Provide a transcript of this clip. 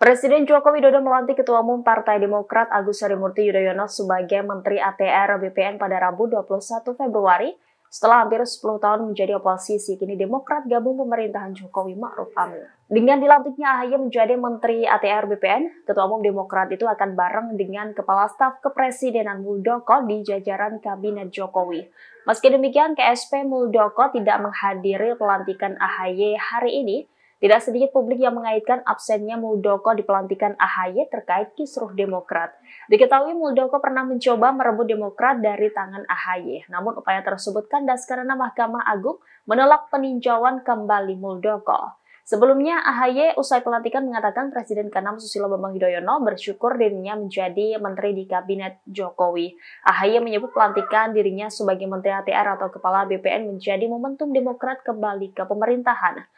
Presiden Joko Widodo melantik Ketua Umum Partai Demokrat Agus Harimurti Yudhoyono sebagai Menteri ATR BPN pada Rabu 21 Februari setelah hampir 10 tahun menjadi oposisi, kini Demokrat gabung pemerintahan Jokowi Ma'ruf Amin. Dengan dilantiknya AHY menjadi Menteri ATR BPN, Ketua Umum Demokrat itu akan bareng dengan Kepala Staf Kepresidenan Muldoko di jajaran Kabinet Jokowi. Meski demikian, KSP Muldoko tidak menghadiri pelantikan AHY hari ini, tidak sedikit publik yang mengaitkan absennya Muldoko di pelantikan AHY terkait kisruh Demokrat. Diketahui Muldoko pernah mencoba merebut Demokrat dari tangan AHY, namun upaya tersebut kandas karena Mahkamah Agung menolak peninjauan kembali Muldoko. Sebelumnya, AHY usai pelantikan mengatakan Presiden ke-6 Susilo Bambang Yudhoyono bersyukur dirinya menjadi menteri di Kabinet Jokowi. AHY menyebut pelantikan dirinya sebagai Menteri ATR atau Kepala BPN menjadi momentum Demokrat kembali ke pemerintahan.